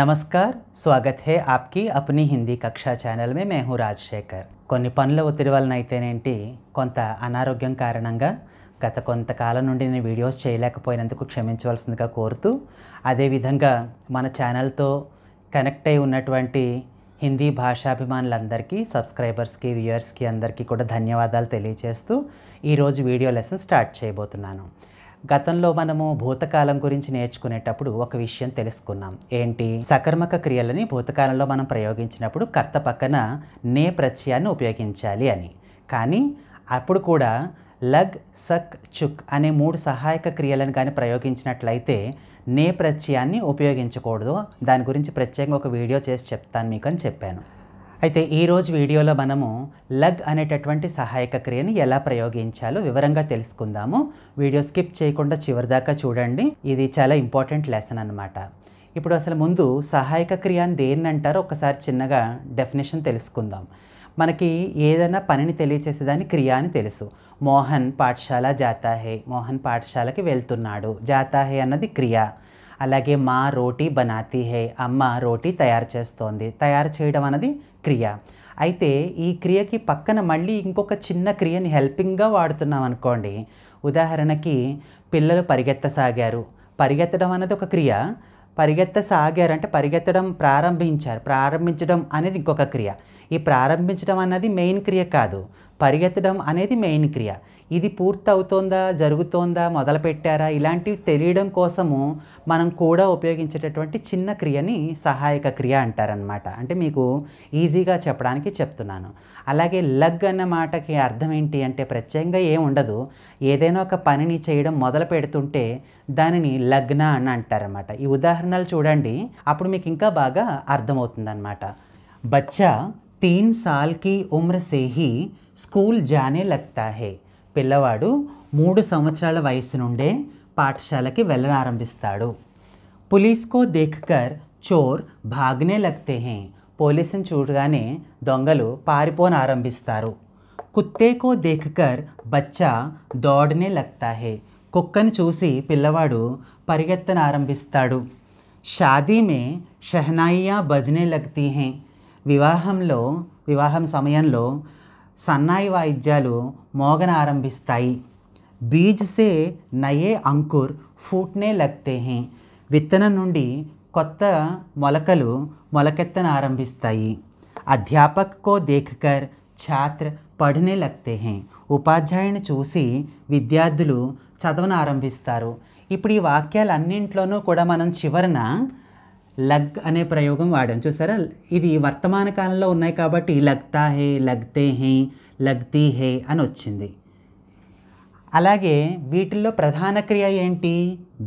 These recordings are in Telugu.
నమస్కార్ స్వాగత్ హే ఆప్కి అప్ని హిందీ కక్షా ఛానల్ మే మేహు రాజశేఖర్ కొన్ని పనుల ఒత్తిడి వలన అయితేనేంటి కొంత అనారోగ్యం కారణంగా గత కొంతకాలం నుండి నేను వీడియోస్ చేయలేకపోయినందుకు క్షమించవలసిందిగా కోరుతూ అదేవిధంగా మన ఛానల్తో కనెక్ట్ అయి ఉన్నటువంటి హిందీ భాషాభిమానులందరికీ సబ్స్క్రైబర్స్కి వ్యూయర్స్కి అందరికీ కూడా ధన్యవాదాలు తెలియజేస్తూ ఈరోజు వీడియో లెసన్ స్టార్ట్ చేయబోతున్నాను గతంలో మనము భూతకాలం గురించి నేర్చుకునేటప్పుడు ఒక విషయం తెలుసుకున్నాం ఏంటి సకర్మక క్రియలని భూతకాలంలో మనం ప్రయోగించినప్పుడు కర్త పక్కన నే ప్రత్యయాన్ని ఉపయోగించాలి అని కానీ అప్పుడు కూడా లగ్ సక్ చుక్ అనే మూడు సహాయక క్రియలను కానీ ప్రయోగించినట్లయితే నే ప్రత్యయాన్ని ఉపయోగించకూడదు దాని గురించి ప్రత్యేకంగా ఒక వీడియో చేసి చెప్తాను మీకు అని చెప్పాను అయితే ఈరోజు వీడియోలో మనము లగ్ అనేటటువంటి సహాయక క్రియని ఎలా ప్రయోగించాలో వివరంగా తెలుసుకుందాము వీడియో స్కిప్ చేయకుండా చివరిదాకా చూడండి ఇది చాలా ఇంపార్టెంట్ లెసన్ అనమాట ఇప్పుడు అసలు ముందు సహాయక క్రియ అని అంటారో ఒకసారి చిన్నగా డెఫినేషన్ తెలుసుకుందాం మనకి ఏదైనా పనిని తెలియచేసేదాన్ని క్రియ అని తెలుసు మోహన్ పాఠశాల జాతాహే మోహన్ పాఠశాలకి వెళ్తున్నాడు జాతాహే అన్నది క్రియ అలాగే మా రోటీ బనాతీ హే అమ్మ రోటీ తయారు చేస్తోంది తయారు చేయడం అన్నది క్రియ అయితే ఈ క్రియకి పక్కన మళ్ళీ ఇంకొక చిన్న క్రియని హెల్పింగ్గా వాడుతున్నాం అనుకోండి ఉదాహరణకి పిల్లలు పరిగెత్తసాగారు పరిగెత్తడం అనేది ఒక క్రియ సాగారు అంటే పరిగెత్తడం ప్రారంభించారు ప్రారంభించడం అనేది ఇంకొక క్రియ ఈ ప్రారంభించడం అన్నది మెయిన్ క్రియ కాదు పరిగెత్తడం అనేది మెయిన్ క్రియ ఇది పూర్తవుతోందా జరుగుతోందా మొదలుపెట్టారా ఇలాంటివి తెలియడం కోసము మనం కూడా ఉపయోగించేటటువంటి చిన్న క్రియని సహాయక క్రియ అంటారనమాట అంటే మీకు ఈజీగా చెప్పడానికి చెప్తున్నాను అలాగే లగ్ అన్న మాటకి అర్థం ఏంటి అంటే ప్రత్యేకంగా ఏం ఉండదు ఏదైనా ఒక పనిని చేయడం మొదలు పెడుతుంటే దానిని లగ్న అని అంటారనమాట ఈ ఉదాహరణలు చూడండి అప్పుడు మీకు ఇంకా బాగా అర్థమవుతుందన్నమాట బచ్చా తీన్ సాల్కి ఉమ్ర సేహి స్కూల్ జానే లగ్తా హే పిల్లవాడు మూడు సంవత్సరాల వయసు నుండే పాఠశాలకి వెళ్ళనారంభిస్తాడు పులీస్కో దేఖకర్ చోర్ భాగ్నే లగ్తే హే పోలీసుని చూడగానే దొంగలు పారిపోన ఆరంభిస్తారు కుత్తేకో దేఖకర్ బచ్చా దోడనే లగ్తా హే కుక్కను చూసి పిల్లవాడు పరిగెత్తన ఆరంభిస్తాడు షాదీమే షహనాయియా బజనే లగ్తీ హే వివాహంలో వివాహం సమయంలో సన్నాయి వాయిద్యాలు మోగన ఆరంభిస్తాయి బీజ్ సే నయే అంకుర్ ఫూట్నే లగ్తే హే విత్తనం నుండి కొత్త మొలకలు మొలకెత్తన ఆరంభిస్తాయి అధ్యాపక్ కో దేఖకర్ ఛాత్ర పఢనే లగ్తే హే ఉపాధ్యాయుని చూసి విద్యార్థులు చదవను ఆరంభిస్తారు ఇప్పుడు ఈ వాక్యాలన్నింట్లోనూ కూడా మనం చివరన లగ్ అనే ప్రయోగం వాడాం చూసారా ఇది వర్తమాన కాలంలో ఉన్నాయి కాబట్టి లగ్తా హే లగ్తే హే లగ్తి హే అని వచ్చింది అలాగే వీటిల్లో ప్రధాన క్రియ ఏంటి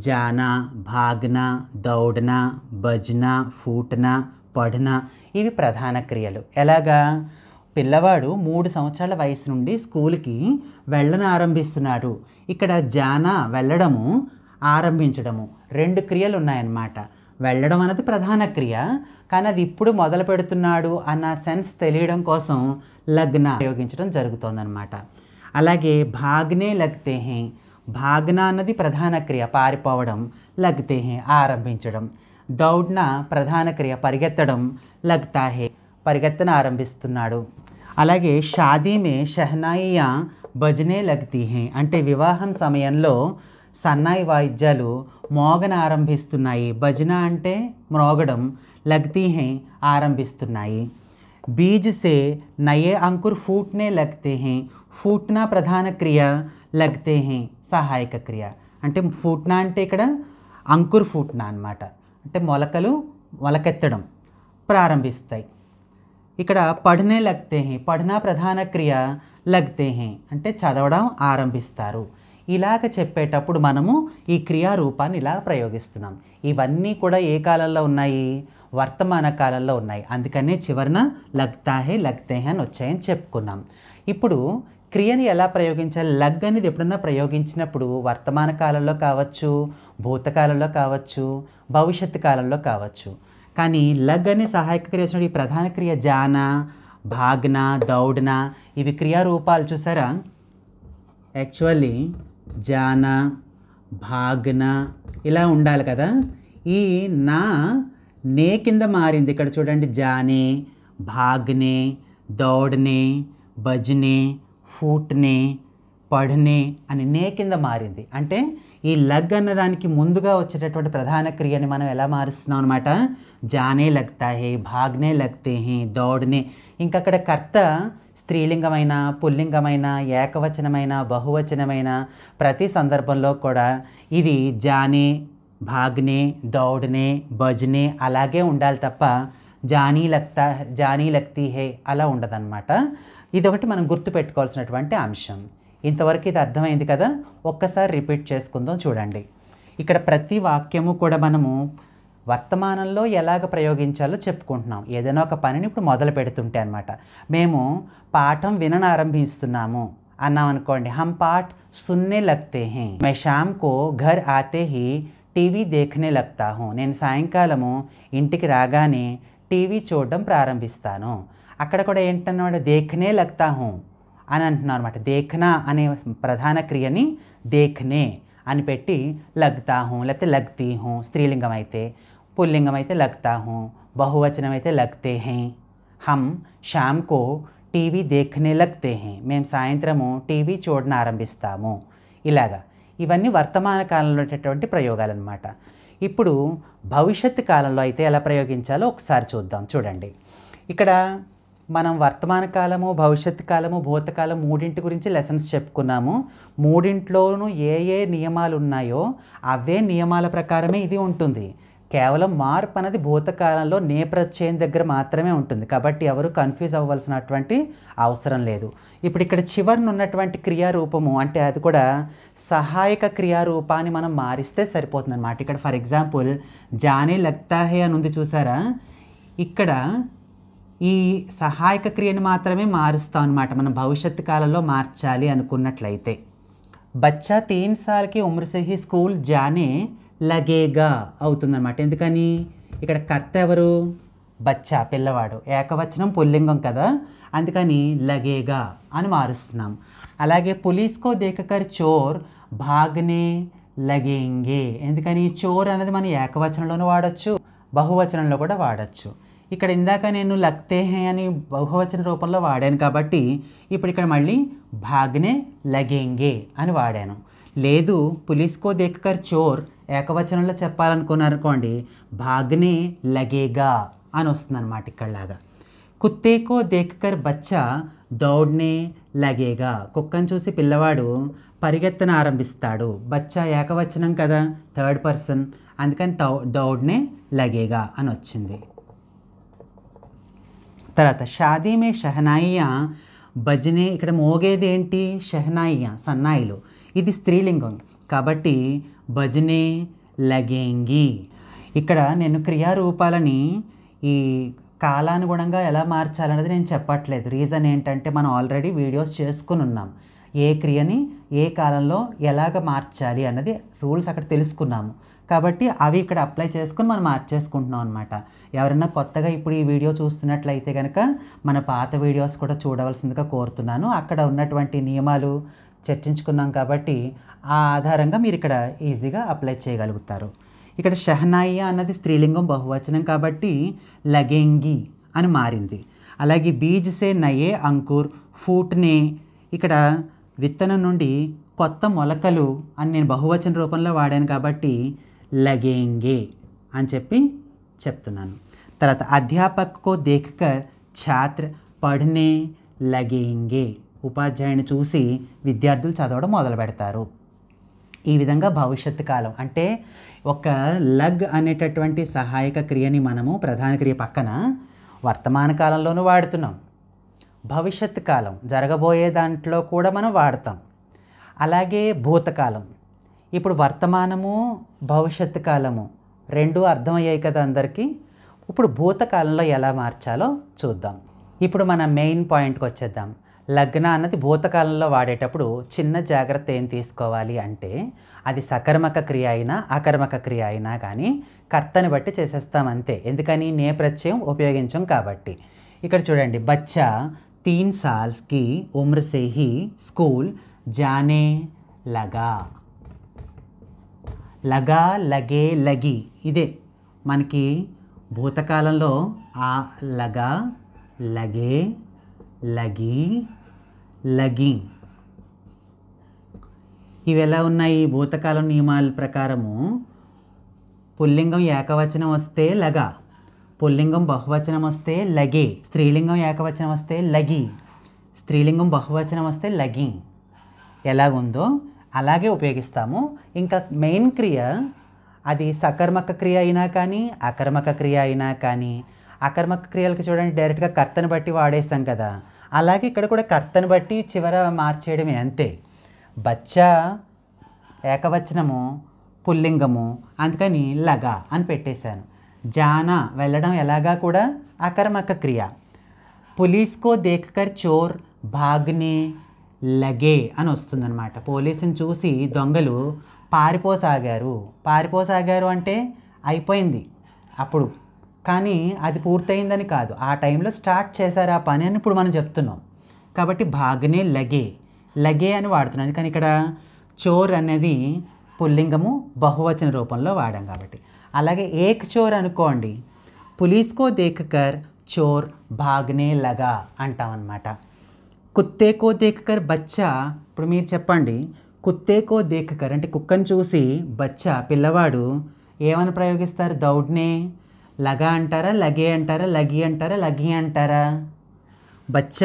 జానా భాగ్న దౌడ్న భజన ఫూట్న పడన ఇవి ప్రధాన క్రియలు ఎలాగా పిల్లవాడు మూడు సంవత్సరాల వయసు నుండి స్కూల్కి వెళ్ళను ఆరంభిస్తున్నాడు ఇక్కడ జానా వెళ్ళడము ఆరంభించడము రెండు క్రియలు ఉన్నాయన్నమాట వెళ్ళడం అన్నది ప్రధాన క్రియ కానీ అది ఇప్పుడు మొదలు పెడుతున్నాడు అన్న సెన్స్ తెలియడం కోసం లగ్న ఉపయోగించడం జరుగుతుందన్నమాట అలాగే భాగ్నే లగ్తేహే భాగ్న అన్నది ప్రధాన క్రియ పారిపోవడం లగ్తేహే ఆరంభించడం దౌడ్న ప్రధాన క్రియ పరిగెత్తడం లగ్తాహే పరిగెత్తన ఆరంభిస్తున్నాడు అలాగే షాదీమే షహనాయియా భజనే లగ్తీహే అంటే వివాహం సమయంలో సన్నాయి వాయిద్యాలు మోగన ఆరంభిస్తున్నాయి భజన అంటే మ్రోగడం లగ్తీహే ఆరంభిస్తున్నాయి బీజ్ సే నయే అంకుర్ ఫూట్నే లగ్తే ఫూట్నా ప్రధాన క్రియ లగ్తే సహాయక క్రియ అంటే ఫూట్నా అంటే ఇక్కడ అంకుర్ ఫూట్నా అనమాట అంటే మొలకలు మొలకెత్తడం ప్రారంభిస్తాయి ఇక్కడ పడనే లగ్తే పఢనా పడనా ప్రధాన క్రియ లగ్తే అంటే చదవడం ఆరంభిస్తారు ఇలాగ చెప్పేటప్పుడు మనము ఈ క్రియారూపాన్ని ఇలా ప్రయోగిస్తున్నాం ఇవన్నీ కూడా ఏ కాలంలో ఉన్నాయి వర్తమాన కాలంలో ఉన్నాయి అందుకనే చివరిన లగ్తాహే లగ్తేహే అని వచ్చాయని చెప్పుకున్నాం ఇప్పుడు క్రియని ఎలా ప్రయోగించాలి లగ్ అనేది ఎప్పుడన్నా ప్రయోగించినప్పుడు వర్తమాన కాలంలో కావచ్చు భూతకాలంలో కావచ్చు భవిష్యత్తు కాలంలో కావచ్చు కానీ లగ్ అనే సహాయక క్రియ ఈ ప్రధాన క్రియ జాన భాగ్న దౌడ్న ఇవి క్రియారూపాలు చూసారా యాక్చువల్లీ జాన భాగ్న ఇలా ఉండాలి కదా ఈ నా నే కింద మారింది ఇక్కడ చూడండి జానే భాగ్నే దౌడనే భజ్నే ఫూట్నే పడనే అని నే కింద మారింది అంటే ఈ లగ్ అన్నదానికి ముందుగా వచ్చేటటువంటి ప్రధాన క్రియని మనం ఎలా మారుస్తున్నాం అనమాట జానే లగ్తా భాగ్నే లగ్తే హే దౌడనే ఇంకక్కడ కర్త స్త్రీలింగమైన పుల్లింగమైన ఏకవచనమైన బహువచనమైన ప్రతి సందర్భంలో కూడా ఇది జాని భాగ్నే దౌడ్ని భజ్ని అలాగే ఉండాలి తప్ప జానీ లక్త జానీ లక్తి హే అలా ఉండదన్నమాట ఇదొకటి ఒకటి మనం గుర్తుపెట్టుకోవాల్సినటువంటి అంశం ఇంతవరకు ఇది అర్థమైంది కదా ఒక్కసారి రిపీట్ చేసుకుందాం చూడండి ఇక్కడ ప్రతి వాక్యము కూడా మనము వర్తమానంలో ఎలాగ ప్రయోగించాలో చెప్పుకుంటున్నాం ఏదైనా ఒక పనిని ఇప్పుడు మొదలు పెడుతుంటే అనమాట మేము పాఠం వినను ఆరంభిస్తున్నాము అన్నాం అనుకోండి హమ్ పాఠ్ సున్నే లగ్తే హే మే షామ్ కో ఘర్ ఆతే హీ టీవీ దేఖనే లగ్తా హో నేను సాయంకాలము ఇంటికి రాగానే టీవీ చూడడం ప్రారంభిస్తాను అక్కడ కూడా ఏంటన్నమాట దేఖనే లగ్తా హో అని అంటున్నాను అనమాట దేఖనా అనే ప్రధాన క్రియని దేఖనే అని పెట్టి లగ్తా లేకపోతే లగ్తీ హూ స్త్రీలింగం అయితే పుల్లింగం అయితే लगता हूँ బహువచనం అయితే लगते హే हम शाम టీవీ దేఖనే लगते హే మేము సాయంత్రము టీవీ చూడన ఆరంభిస్తాము ఇలాగా ఇవన్నీ వర్తమాన కాలంలో ఉండేటటువంటి ప్రయోగాలు అనమాట ఇప్పుడు భవిష్యత్ కాలంలో అయితే ఎలా ప్రయోగించాలో ఒకసారి చూద్దాం చూడండి ఇక్కడ మనం వర్తమాన కాలము భవిష్యత్తు కాలము భూతకాలం మూడింటి గురించి లెసన్స్ చెప్పుకున్నాము మూడింట్లోనూ ఏ ఏ నియమాలు ఉన్నాయో అవే నియమాల ప్రకారమే ఇది ఉంటుంది కేవలం మార్పు అనేది భూతకాలంలో నేప్రత్యయం దగ్గర మాత్రమే ఉంటుంది కాబట్టి ఎవరు కన్ఫ్యూజ్ అవ్వాల్సినటువంటి అవసరం లేదు ఇప్పుడు ఇక్కడ చివరిని ఉన్నటువంటి క్రియారూపము అంటే అది కూడా సహాయక క్రియారూపాన్ని మనం మారిస్తే సరిపోతుంది అనమాట ఇక్కడ ఫర్ ఎగ్జాంపుల్ జానే లక్తాహే అని ఉంది చూసారా ఇక్కడ ఈ సహాయక క్రియను మాత్రమే మారుస్తాం అనమాట మనం భవిష్యత్తు కాలంలో మార్చాలి అనుకున్నట్లయితే బచ్చా తీన్ సార్కి ఉమ్రసెహి స్కూల్ జానే లగేగా అవుతుందన్నమాట ఎందుకని ఇక్కడ కర్త ఎవరు బచ్చా పిల్లవాడు ఏకవచనం పుల్లింగం కదా అందుకని లగేగా అని మారుస్తున్నాం అలాగే పులీస్కో దేకకర్ చోర్ భాగ్నే లగేంగే ఎందుకని చోర్ అనేది మనం ఏకవచనంలోనూ వాడచ్చు బహువచనంలో కూడా వాడచ్చు ఇక్కడ ఇందాక నేను లక్తే హే అని బహువచన రూపంలో వాడాను కాబట్టి ఇప్పుడు ఇక్కడ మళ్ళీ భాగ్నే లగేంగే అని వాడాను లేదు పులీస్కో దేకకర్ చోర్ ఏకవచనంలో చెప్పాలనుకున్నారనుకోండి భాగ్ని లగేగా అని వస్తుంది అనమాట ఇక్కడలాగా కుత్తేకో దేక్కర్ బచ్చ దౌడ్నే లగేగా కుక్కను చూసి పిల్లవాడు పరిగెత్తన ఆరంభిస్తాడు బచ్చ ఏకవచనం కదా థర్డ్ పర్సన్ అందుకని దౌ దౌడ్నే లగేగా అని వచ్చింది తర్వాత షాదీమే షహనాయ్య భజనే ఇక్కడ మోగేది ఏంటి షహనాయియా సన్నాయిలు ఇది స్త్రీలింగం కాబట్టి భజనే లగేంగి ఇక్కడ నేను క్రియారూపాలని ఈ కాలానుగుణంగా ఎలా మార్చాలనేది నేను చెప్పట్లేదు రీజన్ ఏంటంటే మనం ఆల్రెడీ వీడియోస్ చేసుకుని ఉన్నాం ఏ క్రియని ఏ కాలంలో ఎలాగ మార్చాలి అన్నది రూల్స్ అక్కడ తెలుసుకున్నాము కాబట్టి అవి ఇక్కడ అప్లై చేసుకుని మనం మార్చేసుకుంటున్నాం అనమాట ఎవరైనా కొత్తగా ఇప్పుడు ఈ వీడియో చూస్తున్నట్లయితే కనుక మన పాత వీడియోస్ కూడా చూడవలసిందిగా కోరుతున్నాను అక్కడ ఉన్నటువంటి నియమాలు చర్చించుకున్నాం కాబట్టి ఆ ఆధారంగా మీరు ఇక్కడ ఈజీగా అప్లై చేయగలుగుతారు ఇక్కడ షహనాయి అన్నది స్త్రీలింగం బహువచనం కాబట్టి లగేంగి అని మారింది అలాగే బీజ్సే సే నయే అంకుర్ ఫూట్నే ఇక్కడ విత్తనం నుండి కొత్త మొలకలు అని నేను బహువచన రూపంలో వాడాను కాబట్టి లగేంగే అని చెప్పి చెప్తున్నాను తర్వాత అధ్యాపక్ కో దేఖ్కర్ ఛాత్ర పఢ్నే లగేంగే ఉపాధ్యాయుని చూసి విద్యార్థులు చదవడం మొదలు పెడతారు ఈ విధంగా భవిష్యత్ కాలం అంటే ఒక లగ్ అనేటటువంటి సహాయక క్రియని మనము ప్రధాన క్రియ పక్కన వర్తమాన కాలంలోనూ వాడుతున్నాం భవిష్యత్ కాలం జరగబోయే దాంట్లో కూడా మనం వాడతాం అలాగే భూతకాలం ఇప్పుడు వర్తమానము భవిష్యత్ కాలము రెండు అర్థమయ్యాయి కదా అందరికీ ఇప్పుడు భూతకాలంలో ఎలా మార్చాలో చూద్దాం ఇప్పుడు మన మెయిన్ పాయింట్కి వచ్చేద్దాం లగ్న అన్నది భూతకాలంలో వాడేటప్పుడు చిన్న జాగ్రత్త ఏం తీసుకోవాలి అంటే అది సకర్మక క్రియ అయినా అకర్మక క్రియ అయినా కానీ కర్తని బట్టి చేసేస్తాం అంతే ఎందుకని నే ప్రత్యయం ఉపయోగించం కాబట్టి ఇక్కడ చూడండి బచ్చా తీన్ సాల్స్కి ఉమ్ర సేహి స్కూల్ జానే లగా లగా లగే లగి ఇదే మనకి భూతకాలంలో ఆ లగా లగే లగి లగింగ్ ఇవి ఎలా ఉన్నాయి భూతకాలం నియమాల ప్రకారము పుల్లింగం ఏకవచనం వస్తే లగ పుల్లింగం బహువచనం వస్తే లగే స్త్రీలింగం ఏకవచనం వస్తే లగి స్త్రీలింగం బహువచనం వస్తే లగి ఎలాగుందో అలాగే ఉపయోగిస్తాము ఇంకా మెయిన్ క్రియ అది సకర్మక క్రియ అయినా కానీ అకర్మక క్రియ అయినా కానీ అకర్మక క్రియలకు చూడండి డైరెక్ట్గా కర్తను బట్టి వాడేస్తాం కదా అలాగే ఇక్కడ కూడా కర్తను బట్టి చివర మార్చేయడమే అంతే బచ్చ ఏకవచనము పుల్లింగము అందుకని లగ అని పెట్టేశాను జానా వెళ్ళడం ఎలాగా కూడా అకర్మక క్రియ పులీస్కో దేఖకర్ చోర్ భాగ్నే లగే అని వస్తుందన్నమాట పోలీసుని చూసి దొంగలు పారిపోసాగారు పారిపోసాగారు అంటే అయిపోయింది అప్పుడు కానీ అది పూర్తయిందని కాదు ఆ టైంలో స్టార్ట్ చేశారు ఆ పని అని ఇప్పుడు మనం చెప్తున్నాం కాబట్టి భాగనే లగే లగే అని వాడుతున్నాం కానీ ఇక్కడ చోర్ అనేది పుల్లింగము బహువచన రూపంలో వాడాం కాబట్టి అలాగే ఏక్ చోర్ అనుకోండి పులీస్కో దేఖకర్ చోర్ భాగ్నే లగా అన్నమాట కుత్తేకో దేఖకర్ బచ్చా ఇప్పుడు మీరు చెప్పండి కుత్తేకో దేఖకర్ అంటే కుక్కను చూసి బచ్చా పిల్లవాడు ఏమని ప్రయోగిస్తారు దౌడ్నే లగ అంటారా లగే అంటారా లగి అంటారా లగి అంటారా బచ్చ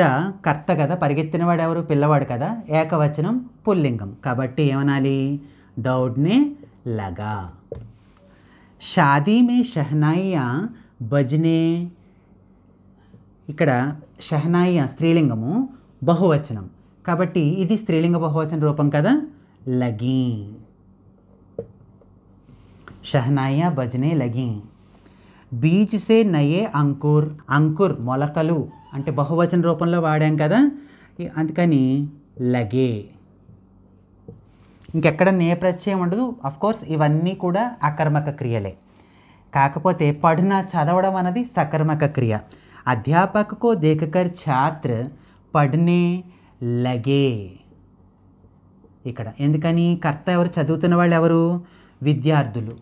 కర్త కదా పరిగెత్తినవాడు ఎవరు పిల్లవాడు కదా ఏకవచనం పుల్లింగం కాబట్టి ఏమనాలి దౌడ్నే లగా షాదీ మే షహనాయియా భజనే ఇక్కడ షహనాయ స్త్రీలింగము బహువచనం కాబట్టి ఇది స్త్రీలింగ బహువచన రూపం కదా లగీ షహనాయ భజనే లగీ బీచ్సే నయే అంకుర్ అంకుర్ మొలకలు అంటే బహువచన రూపంలో వాడాం కదా అందుకని లగే ఇంకెక్కడ నే ప్రత్యయం ఉండదు కోర్స్ ఇవన్నీ కూడా అకర్మక క్రియలే కాకపోతే పఠన చదవడం అనేది సకర్మక క్రియ అధ్యాపకకు దేఖకర్ ఛాత్ర పడ్నే లగే ఇక్కడ ఎందుకని కర్త ఎవరు చదువుతున్న వాళ్ళు ఎవరు విద్యార్థులు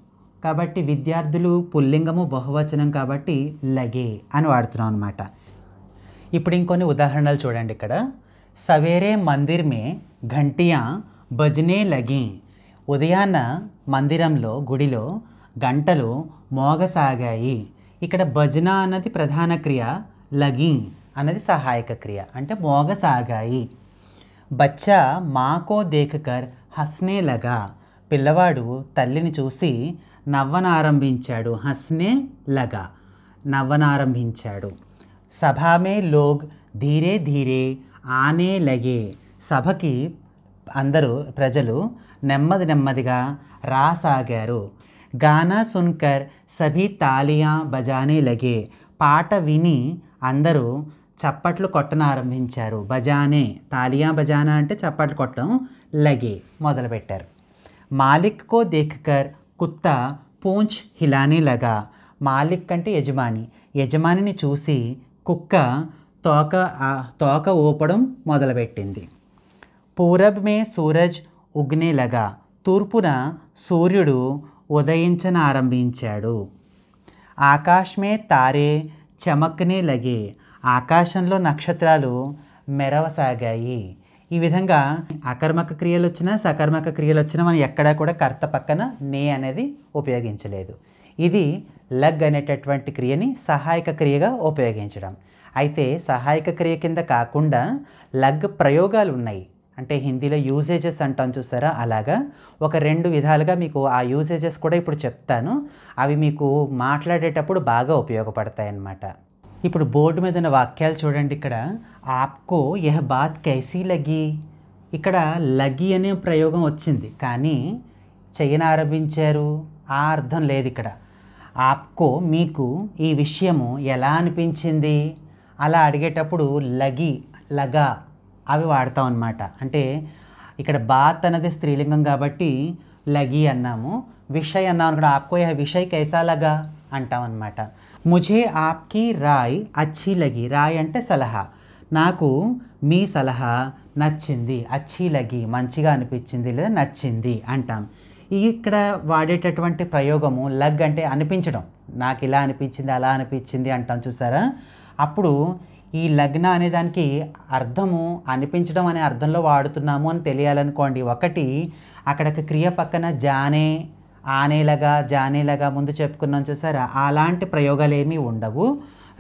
కాబట్టి విద్యార్థులు పుల్లింగము బహువచనం కాబట్టి లగే అని వాడుతున్నాం అనమాట ఇప్పుడు ఇంకొన్ని ఉదాహరణలు చూడండి ఇక్కడ సవేరే మందిర్ మే ఘంటియా భజనే లగి ఉదయాన్న మందిరంలో గుడిలో గంటలు మోగసాగాయి ఇక్కడ భజన అన్నది ప్రధాన క్రియ లగి అన్నది సహాయక క్రియ అంటే మోగసాగాయి బచ్చా మాకో దేఖకర్ హస్నే లగా పిల్లవాడు తల్లిని చూసి నవ్వనారంభించాడు హస్నే లగా నవ్వనారంభించాడు సభామే లోగ్ ధీరే ధీరే ఆనే లగే సభకి అందరూ ప్రజలు నెమ్మది నెమ్మదిగా రాసాగారు గానా సున్కర్ సభీ తాలియా బజానే లగే పాట విని అందరూ చప్పట్లు కొట్టనారంభించారు బజానే తాలియా బజానా అంటే చప్పట్లు కొట్టడం లగే మొదలుపెట్టారు మాలిక్ కో దేఖకర్ కుత్త పూంచ్ హిలానే లగా మాలిక్ అంటే యజమాని యజమానిని చూసి కుక్క తోక తోక ఊపడం మొదలుపెట్టింది పూరబ్ మే సూరజ్ ఉగ్నే లగా తూర్పున సూర్యుడు ఉదయించన ఆరంభించాడు ఆకాశమే తారే చమక్నే లగే ఆకాశంలో నక్షత్రాలు మెరవసాగాయి ఈ విధంగా అకర్మక క్రియలు వచ్చినా సకర్మక క్రియలు వచ్చినా మనం ఎక్కడా కూడా కర్త పక్కన నే అనేది ఉపయోగించలేదు ఇది లగ్ అనేటటువంటి క్రియని సహాయక క్రియగా ఉపయోగించడం అయితే సహాయక క్రియ కింద కాకుండా లగ్ ప్రయోగాలు ఉన్నాయి అంటే హిందీలో యూసేజెస్ అంటాం చూసారా అలాగా ఒక రెండు విధాలుగా మీకు ఆ యూసేజెస్ కూడా ఇప్పుడు చెప్తాను అవి మీకు మాట్లాడేటప్పుడు బాగా ఉపయోగపడతాయి అన్నమాట ఇప్పుడు బోర్డు మీద ఉన్న వాక్యాలు చూడండి ఇక్కడ ఆప్కో యహ బాత్ కైసీ లగి ఇక్కడ లగి అనే ప్రయోగం వచ్చింది కానీ చైన్ ఆరంభించారు ఆ అర్థం లేదు ఇక్కడ ఆప్కో మీకు ఈ విషయము ఎలా అనిపించింది అలా అడిగేటప్పుడు లగి లగా అవి వాడతాం అన్నమాట అంటే ఇక్కడ బాత్ అన్నది స్త్రీలింగం కాబట్టి లగి అన్నాము విషయ్ అన్నాము కూడా ఆప్కో యహ విషయ్ లగా అంటాం అనమాట ముఝే ఆప్కి రాయ్ అచ్చి లగి రాయ్ అంటే సలహా నాకు మీ సలహా నచ్చింది అచ్చి లగి మంచిగా అనిపించింది లేదా నచ్చింది అంటాం ఇక్కడ వాడేటటువంటి ప్రయోగము లగ్ అంటే అనిపించడం నాకు ఇలా అనిపించింది అలా అనిపించింది అంటాం చూసారా అప్పుడు ఈ లగ్న అనే దానికి అర్థము అనిపించడం అనే అర్థంలో వాడుతున్నాము అని తెలియాలనుకోండి ఒకటి అక్కడ క్రియ పక్కన జానే ఆనేలగా జానేలగా ముందు చెప్పుకున్నాం చూసారా అలాంటి ప్రయోగాలు ఏమీ ఉండవు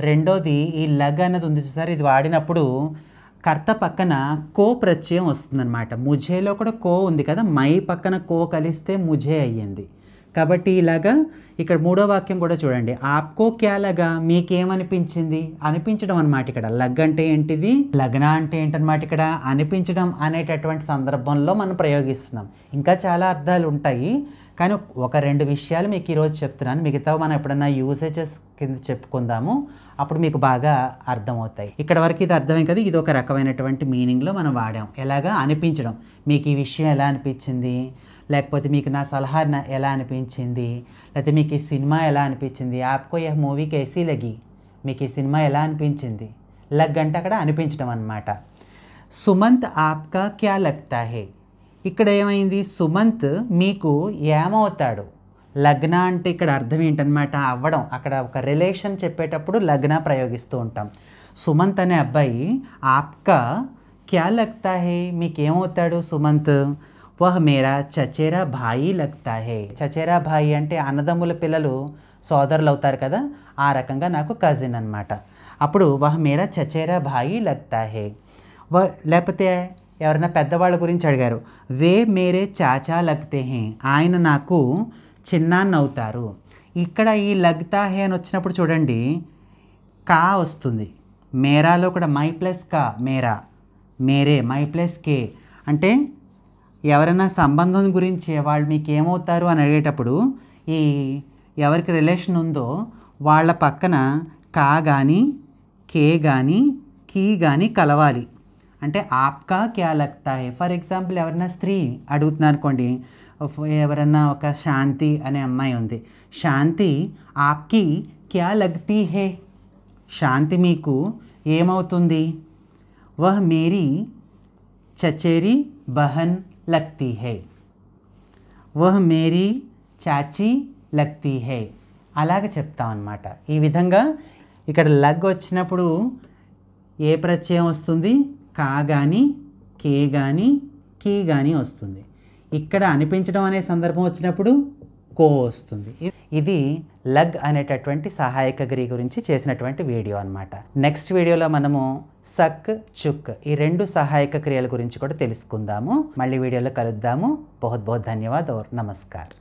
రెండోది ఈ లగ్ అన్నది ఉంది చూసారా ఇది వాడినప్పుడు కర్త పక్కన కో ప్రత్యయం వస్తుందన్నమాట ముజేలో కూడా కో ఉంది కదా మై పక్కన కో కలిస్తే ముజే అయ్యింది కాబట్టి ఇలాగా ఇక్కడ మూడో వాక్యం కూడా చూడండి ఆప్కో క్యాలగా మీకేమనిపించింది అనిపించడం అనమాట ఇక్కడ లగ్ అంటే ఏంటిది లగ్న అంటే ఏంటనమాట ఇక్కడ అనిపించడం అనేటటువంటి సందర్భంలో మనం ప్రయోగిస్తున్నాం ఇంకా చాలా అర్థాలు ఉంటాయి కానీ ఒక రెండు విషయాలు మీకు ఈరోజు చెప్తున్నాను మిగతా మనం ఎప్పుడన్నా యూసేజెస్ కింద చెప్పుకుందాము అప్పుడు మీకు బాగా అర్థమవుతాయి ఇక్కడ వరకు ఇది అర్థమే కదా ఇది ఒక రకమైనటువంటి మీనింగ్లో మనం వాడాం ఎలాగా అనిపించడం మీకు ఈ విషయం ఎలా అనిపించింది లేకపోతే మీకు నా సలహా ఎలా అనిపించింది లేకపోతే మీకు ఈ సినిమా ఎలా అనిపించింది ఆప్కో ఏ మూవీ కేసీ లగి మీకు ఈ సినిమా ఎలా అనిపించింది లగ్ అంటే అక్కడ అనిపించడం అనమాట సుమంత్ ఆప్కా క్యా లగ్తా హే ఇక్కడ ఏమైంది సుమంత్ మీకు ఏమవుతాడు లగ్న అంటే ఇక్కడ అర్థం ఏంటనమాట అవ్వడం అక్కడ ఒక రిలేషన్ చెప్పేటప్పుడు లగ్న ప్రయోగిస్తూ ఉంటాం సుమంత్ అనే అబ్బాయి ఆప్కా క్యా లగ్తా హే మీకేమవుతాడు సుమంత్ వహ్ మేరా చచేరా భాయి లగ్తా హే చచేరా భాయి అంటే అన్నదమ్ముల పిల్లలు సోదరులు అవుతారు కదా ఆ రకంగా నాకు కజిన్ అనమాట అప్పుడు వహ్ మేరా చచేరా భాయి లగ్తా హే వ లేకపోతే ఎవరైనా పెద్దవాళ్ళ గురించి అడిగారు వే మేరే చాచా లగ్తే హే ఆయన నాకు చిన్నాన్న అవుతారు ఇక్కడ ఈ లగ్తా హే అని వచ్చినప్పుడు చూడండి కా వస్తుంది మేరాలో కూడా మై ప్లస్ కా మేరా మేరే మై ప్లస్ కే అంటే ఎవరైనా సంబంధం గురించి వాళ్ళు మీకు ఏమవుతారు అని అడిగేటప్పుడు ఈ ఎవరికి రిలేషన్ ఉందో వాళ్ళ పక్కన కా కానీ కే కానీ కీ కానీ కలవాలి అంటే ఆప్కా క్యా లగ్తా హే ఫర్ ఎగ్జాంపుల్ ఎవరైనా స్త్రీ అడుగుతున్నారు అనుకోండి ఎవరన్నా ఒక శాంతి అనే అమ్మాయి ఉంది శాంతి ఆప్కి క్యా లగ్తీ హే శాంతి మీకు ఏమవుతుంది వహ్ మేరీ చచేరి బహన్ లగ్తీ హే వహ్ మేరీ చాచి లగ్తీ హే అలాగ చెప్తాం అన్నమాట ఈ విధంగా ఇక్కడ లగ్ వచ్చినప్పుడు ఏ ప్రత్యయం వస్తుంది కా కానీ కే కానీ కీ కానీ వస్తుంది ఇక్కడ అనిపించడం అనే సందర్భం వచ్చినప్పుడు కో వస్తుంది ఇది లగ్ అనేటటువంటి సహాయక గ్రీ గురించి చేసినటువంటి వీడియో అనమాట నెక్స్ట్ వీడియోలో మనము సక్ చుక్ ఈ రెండు సహాయక క్రియల గురించి కూడా తెలుసుకుందాము మళ్ళీ వీడియోలో కలుద్దాము బహుత్ బహుత్ ధన్యవాద్ నమస్కారం